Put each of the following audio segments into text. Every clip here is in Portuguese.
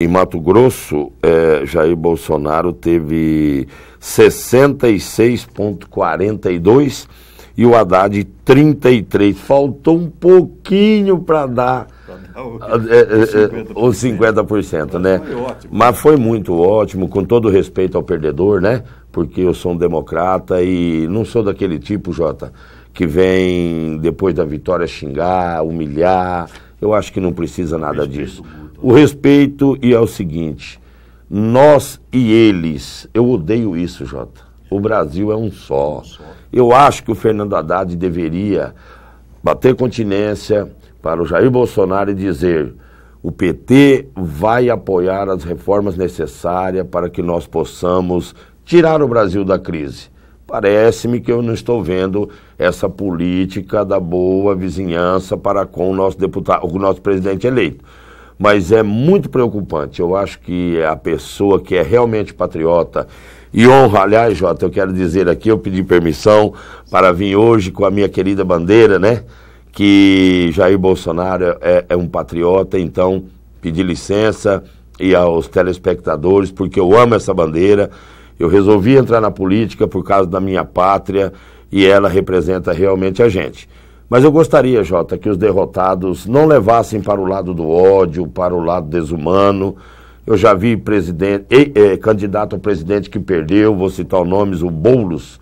Em Mato Grosso, é, Jair Bolsonaro teve 66,42 e o Haddad 33. Faltou um pouquinho para dar os 50%, 50% né? Mas foi, Mas foi muito ótimo, com todo respeito ao perdedor, né? Porque eu sou um democrata e não sou daquele tipo, Jota, que vem depois da vitória xingar, humilhar. Eu acho que não precisa nada disso. O respeito e é o seguinte, nós e eles, eu odeio isso, Jota. O Brasil é um só. Eu acho que o Fernando Haddad deveria bater continência para o Jair Bolsonaro e dizer: o PT vai apoiar as reformas necessárias para que nós possamos tirar o Brasil da crise. Parece-me que eu não estou vendo essa política da boa vizinhança para com o nosso, deputado, o nosso presidente eleito mas é muito preocupante. Eu acho que a pessoa que é realmente patriota e honra, aliás, Jota, eu quero dizer aqui, eu pedi permissão para vir hoje com a minha querida bandeira, né? Que Jair Bolsonaro é, é um patriota, então pedi licença e aos telespectadores, porque eu amo essa bandeira. Eu resolvi entrar na política por causa da minha pátria e ela representa realmente a gente. Mas eu gostaria, Jota, que os derrotados não levassem para o lado do ódio, para o lado desumano. Eu já vi presidente, eh, eh, candidato a presidente que perdeu, vou citar o nome, o Boulos,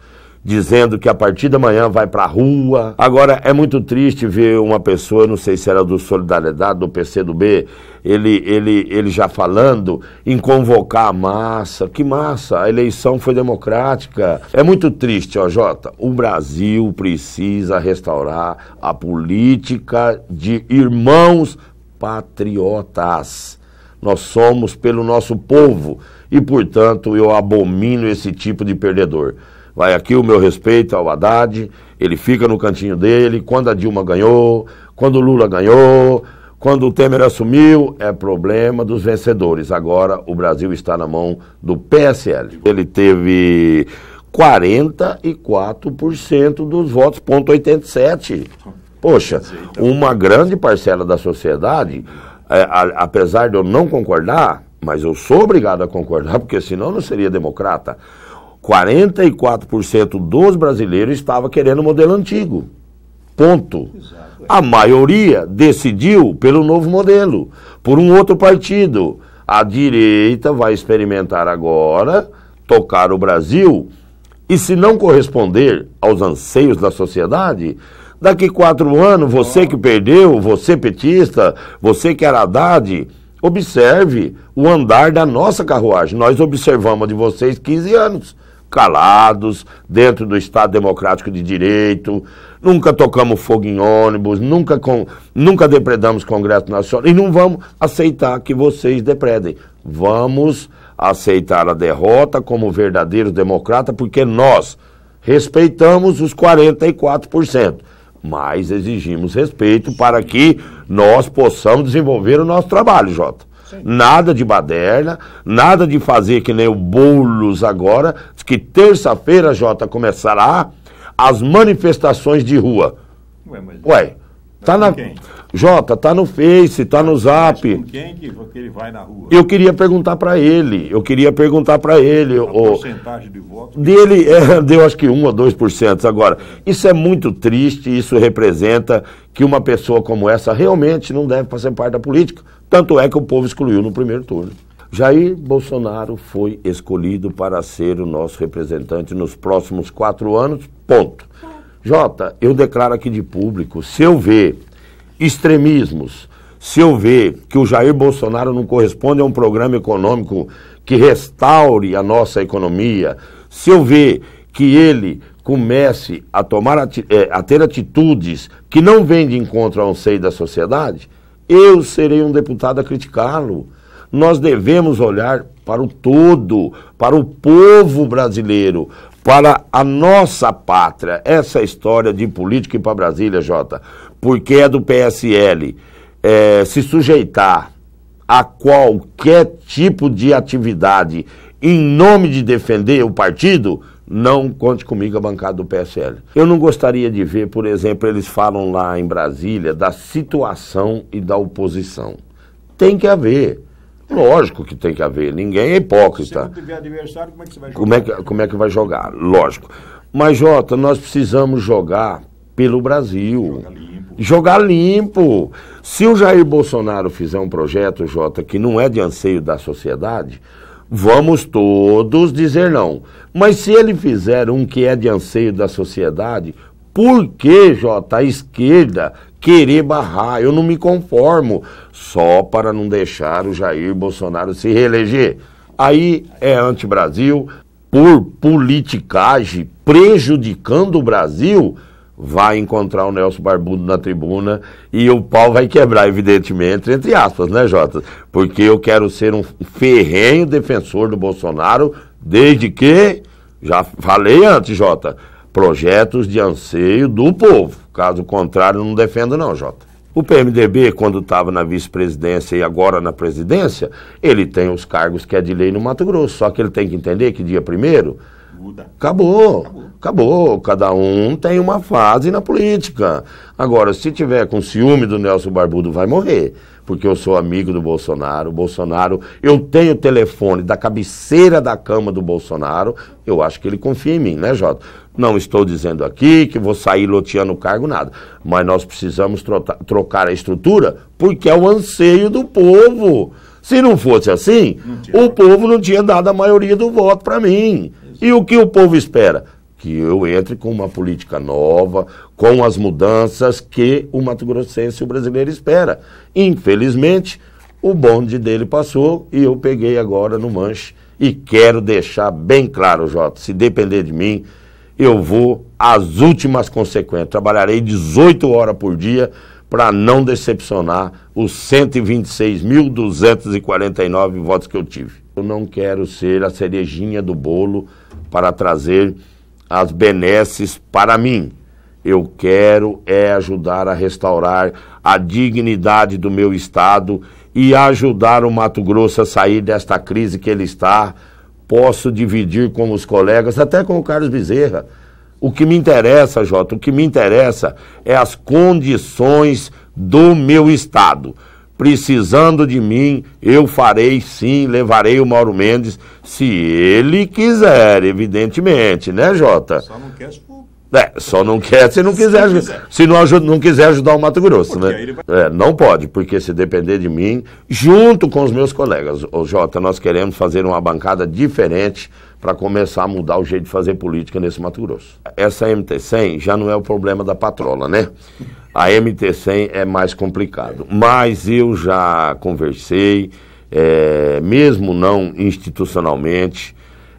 dizendo que a partir da manhã vai para a rua. Agora, é muito triste ver uma pessoa, não sei se era do Solidariedade, do PCdoB, ele, ele, ele já falando em convocar a massa. Que massa, a eleição foi democrática. É muito triste, ó, Jota. O Brasil precisa restaurar a política de irmãos patriotas. Nós somos pelo nosso povo e, portanto, eu abomino esse tipo de perdedor. Vai aqui o meu respeito ao Haddad, ele fica no cantinho dele. Quando a Dilma ganhou, quando o Lula ganhou, quando o Temer assumiu, é problema dos vencedores. Agora o Brasil está na mão do PSL. Ele teve 44% dos votos, ponto 87. Poxa, uma grande parcela da sociedade, é, a, apesar de eu não concordar, mas eu sou obrigado a concordar, porque senão eu não seria democrata. 44% dos brasileiros estava querendo o modelo antigo. Ponto. A maioria decidiu pelo novo modelo, por um outro partido. A direita vai experimentar agora tocar o Brasil e, se não corresponder aos anseios da sociedade, daqui quatro anos, você que perdeu, você petista, você que era Haddad, observe o andar da nossa carruagem. Nós observamos a de vocês 15 anos calados, dentro do Estado Democrático de Direito, nunca tocamos fogo em ônibus, nunca, com, nunca depredamos Congresso Nacional e não vamos aceitar que vocês depredem. Vamos aceitar a derrota como verdadeiros democrata, porque nós respeitamos os 44%, mas exigimos respeito para que nós possamos desenvolver o nosso trabalho, Jota. Nada de baderna, nada de fazer que nem o Boulos agora, que terça-feira, Jota, começará as manifestações de rua. Ué, mas... Ué tá na... Quem? Jota, tá no Face, tá no Zap. Mas com quem que ele vai na rua? Eu queria perguntar para ele. Eu queria perguntar para ele. A porcentagem de voto? Dele é, deu acho que 1 ou 2%. Agora, isso é muito triste, isso representa que uma pessoa como essa realmente não deve fazer parte da política. Tanto é que o povo excluiu no primeiro turno. Jair Bolsonaro foi escolhido para ser o nosso representante nos próximos quatro anos, ponto. Jota, eu declaro aqui de público, se eu ver extremismos. Se eu ver que o Jair Bolsonaro não corresponde a um programa econômico que restaure a nossa economia, se eu ver que ele comece a, tomar é, a ter atitudes que não vêm de encontro ao seio da sociedade, eu serei um deputado a criticá-lo. Nós devemos olhar para o todo, para o povo brasileiro, para a nossa pátria. Essa é história de política para Brasília, Jota, porque é do PSL é, se sujeitar a qualquer tipo de atividade em nome de defender o partido, não conte comigo a bancada do PSL. Eu não gostaria de ver, por exemplo, eles falam lá em Brasília da situação e da oposição. Tem que haver. Lógico que tem que haver, ninguém é hipócrita. Se não tiver adversário, como é que você vai jogar? Como é que, como é que vai jogar? Lógico. Mas, Jota, nós precisamos jogar pelo Brasil. Jogar limpo. jogar limpo. Se o Jair Bolsonaro fizer um projeto, Jota, que não é de anseio da sociedade, vamos todos dizer não. Mas se ele fizer um que é de anseio da sociedade, por que, Jota, a esquerda querer barrar. Eu não me conformo só para não deixar o Jair Bolsonaro se reeleger. Aí é anti-Brasil, por politicagem, prejudicando o Brasil, vai encontrar o Nelson Barbudo na tribuna e o pau vai quebrar, evidentemente, entre aspas, né, Jota? Porque eu quero ser um ferrenho defensor do Bolsonaro, desde que, já falei antes, Jota, projetos de anseio do povo. Caso contrário, não defendo não, Jota. O PMDB, quando estava na vice-presidência e agora na presidência, ele tem os cargos que é de lei no Mato Grosso. Só que ele tem que entender que dia primeiro muda. Acabou. Acabou. Acabou. Cada um tem uma fase na política. Agora, se tiver com ciúme do Nelson Barbudo, vai morrer. Porque eu sou amigo do Bolsonaro. Bolsonaro, eu tenho o telefone da cabeceira da cama do Bolsonaro. Eu acho que ele confia em mim, né, Jota? Não estou dizendo aqui que vou sair loteando o cargo, nada. Mas nós precisamos trocar a estrutura porque é o anseio do povo. Se não fosse assim, não o povo não tinha dado a maioria do voto para mim. E o que o povo espera? Que eu entre com uma política nova, com as mudanças que o Mato Grossense e o brasileiro espera. Infelizmente, o bonde dele passou e eu peguei agora no manche. E quero deixar bem claro, Jota, se depender de mim, eu vou às últimas consequências. Trabalharei 18 horas por dia para não decepcionar os 126.249 votos que eu tive. Eu não quero ser a cerejinha do bolo para trazer as benesses para mim. Eu quero é ajudar a restaurar a dignidade do meu Estado e ajudar o Mato Grosso a sair desta crise que ele está. Posso dividir com os colegas, até com o Carlos Bezerra. O que me interessa, Jota, o que me interessa é as condições do meu Estado precisando de mim, eu farei sim, levarei o Mauro Mendes, se ele quiser, evidentemente, né, Jota? Só não quer é, só não quer se não quiser, se não quiser, se não ajuda, não quiser ajudar o Mato Grosso, porque né? Vai... É, não pode, porque se depender de mim, junto com os meus colegas, o Jota, nós queremos fazer uma bancada diferente para começar a mudar o jeito de fazer política nesse Mato Grosso. Essa MT-100 já não é o problema da patrola, né? A MT-100 é mais complicado, mas eu já conversei, é, mesmo não institucionalmente,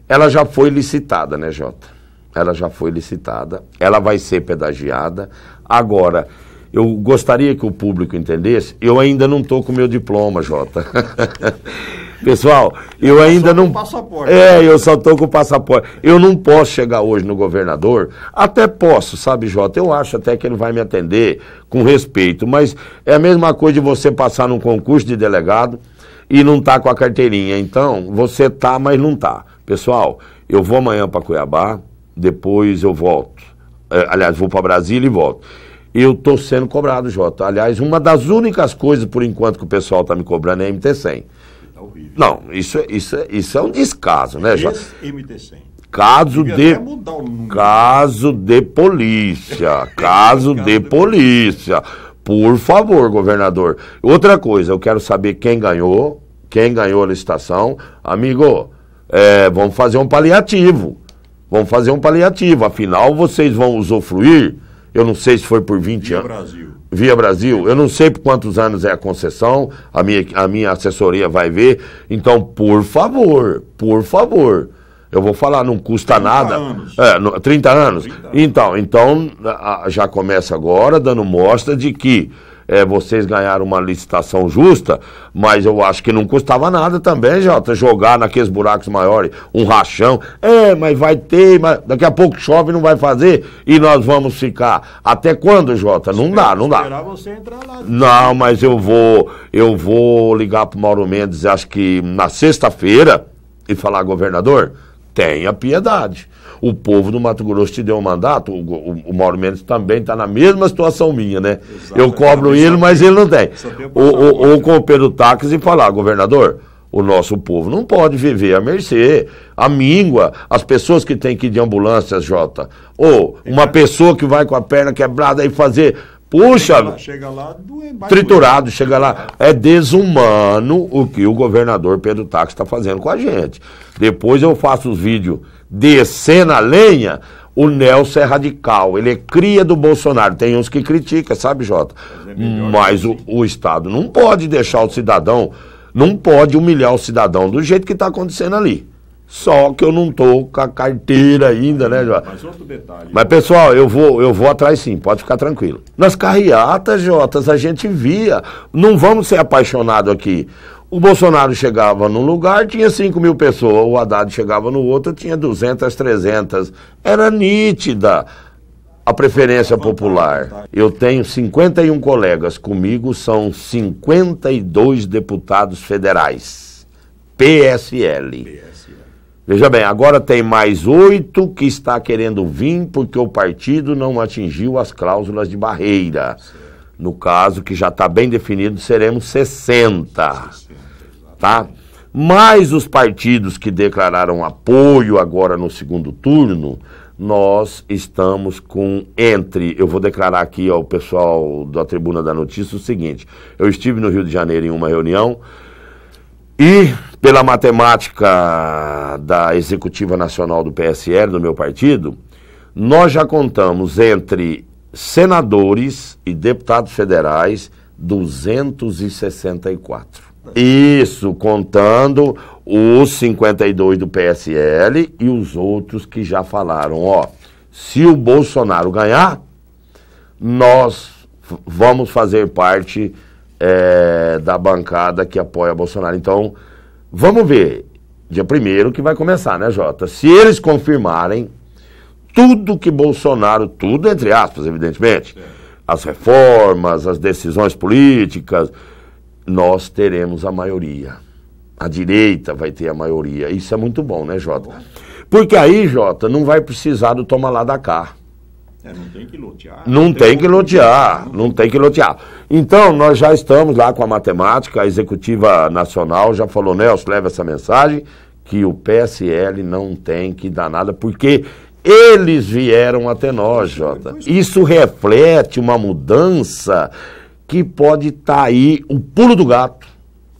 ela já foi licitada, né, Jota? ela já foi licitada, ela vai ser pedagiada. Agora, eu gostaria que o público entendesse, eu ainda não estou com meu diploma, Jota. Pessoal, eu, eu ainda não. passaporte. É, eu só estou com o passaporte. Eu não posso chegar hoje no governador. Até posso, sabe, Jota? Eu acho até que ele vai me atender com respeito. Mas é a mesma coisa de você passar num concurso de delegado e não tá com a carteirinha. Então, você tá, mas não tá. Pessoal, eu vou amanhã para Cuiabá depois eu volto. É, aliás, vou para Brasília e volto. Eu estou sendo cobrado, Jota. Aliás, uma das únicas coisas, por enquanto, que o pessoal está me cobrando é MT-100. É Não, isso, é, isso, isso é um descaso, né, Jota? MT-100. Caso de, caso de polícia. Caso de polícia. Por favor, governador. Outra coisa, eu quero saber quem ganhou, quem ganhou a licitação. Amigo, é, vamos fazer um paliativo. Vamos fazer um paliativo, afinal vocês vão usufruir, eu não sei se foi por 20 Via anos. Brasil. Via Brasil. Eu não sei por quantos anos é a concessão, a minha, a minha assessoria vai ver. Então, por favor, por favor. Eu vou falar, não custa nada. Anos. É, 30 anos. 30 anos. Então, então já começa agora dando mostra de que é, vocês ganharam uma licitação justa, mas eu acho que não custava nada também, Jota, jogar naqueles buracos maiores um rachão. É, mas vai ter, mas daqui a pouco chove não vai fazer e nós vamos ficar. Até quando, Jota? Não dá, não dá. Você entrar lá. Não, mas eu vou, eu vou ligar pro Mauro Mendes, acho que na sexta-feira, e falar, governador, tenha piedade. O povo do Mato Grosso te deu um mandato, o, o, o Mauro Mendes também está na mesma situação minha, né? Exato, eu cobro ele, mas ele não tem. Ou, ou com o Pedro Taques e falar, governador, o nosso povo não pode viver à mercê, a míngua, as pessoas que têm que ir de ambulância, Jota. Ou uma pessoa que vai com a perna quebrada e fazer Puxa! Chega lá, chega lá doendo, é triturado, chega lá. É desumano o que o governador Pedro Taques está fazendo com a gente. Depois eu faço os vídeos descendo a lenha. O Nelson é radical, ele é cria do Bolsonaro. Tem uns que critica, sabe, Jota? Mas, é assim. Mas o, o Estado não pode deixar o cidadão, não pode humilhar o cidadão do jeito que está acontecendo ali. Só que eu não tô com a carteira ainda, né, Jota? Mas outro detalhe. Mas, pessoal, eu vou, eu vou atrás sim, pode ficar tranquilo. Nas carreatas, Jotas, a gente via. Não vamos ser apaixonados aqui. O Bolsonaro chegava num lugar, tinha 5 mil pessoas. O Haddad chegava no outro, tinha 200, 300. Era nítida a preferência popular. Eu tenho 51 colegas. Comigo são 52 deputados federais. PSL. PSL. Veja bem, agora tem mais oito que está querendo vir porque o partido não atingiu as cláusulas de barreira. No caso, que já está bem definido, seremos 60. Tá? Mais os partidos que declararam apoio agora no segundo turno, nós estamos com entre. Eu vou declarar aqui ao pessoal da Tribuna da Notícia o seguinte: eu estive no Rio de Janeiro em uma reunião e pela matemática da Executiva Nacional do PSL, do meu partido, nós já contamos entre senadores e deputados federais 264. Isso, contando os 52 do PSL e os outros que já falaram, ó, se o Bolsonaro ganhar, nós vamos fazer parte é, da bancada que apoia Bolsonaro. Então, vamos ver. Dia primeiro que vai começar, né, Jota? Se eles confirmarem tudo que Bolsonaro, tudo entre aspas, evidentemente, é. as reformas, as decisões políticas, nós teremos a maioria. A direita vai ter a maioria. Isso é muito bom, né, Jota? Porque aí, Jota, não vai precisar do toma lá da cá. É, não tem que lotear. Não, tem, tem, que lotear, não, não tem que lotear. Então, nós já estamos lá com a matemática, a Executiva Nacional já falou, Nelson, leva essa mensagem, que o PSL não tem que dar nada, porque eles vieram até nós, é, Jota. É. Isso reflete uma mudança que pode estar tá aí o pulo do gato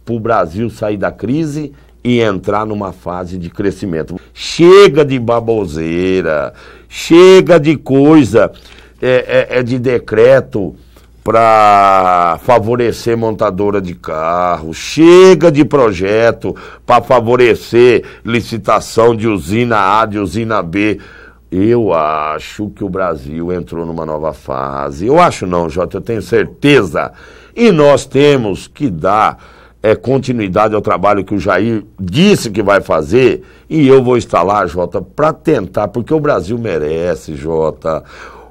para o Brasil sair da crise e entrar numa fase de crescimento. Chega de baboseira, chega de coisa, é, é, é de decreto para favorecer montadora de carro, chega de projeto para favorecer licitação de usina A, de usina B. Eu acho que o Brasil entrou numa nova fase. Eu acho não, Jota, eu tenho certeza. E nós temos que dar é, continuidade ao trabalho que o Jair disse que vai fazer e eu vou estar lá, Jota, para tentar, porque o Brasil merece, Jota.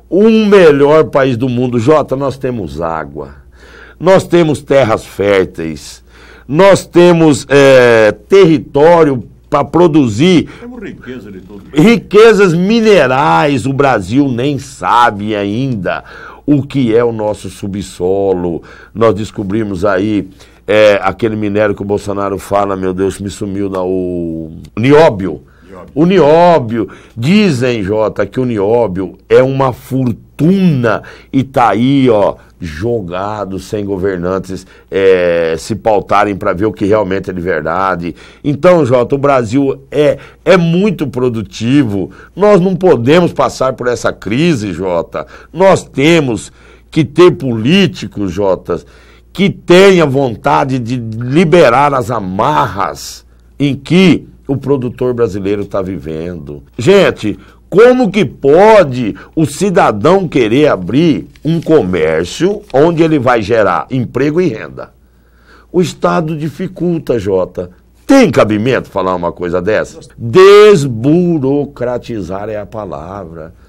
Um melhor país do mundo. Jota, nós temos água, nós temos terras férteis, nós temos é, território para produzir temos riqueza de todo. riquezas minerais. O Brasil nem sabe ainda o que é o nosso subsolo. Nós descobrimos aí é, aquele minério que o Bolsonaro fala, meu Deus, me sumiu, na, o nióbio o nióbio. Dizem, Jota, que o nióbio é uma fortuna e tá aí, ó, jogado sem governantes é, se pautarem para ver o que realmente é de verdade. Então, Jota, o Brasil é, é muito produtivo. Nós não podemos passar por essa crise, Jota. Nós temos que ter políticos, Jota, que tenha vontade de liberar as amarras em que o produtor brasileiro está vivendo. Gente, como que pode o cidadão querer abrir um comércio onde ele vai gerar emprego e renda? O Estado dificulta, Jota. Tem cabimento falar uma coisa dessa? Desburocratizar é a palavra.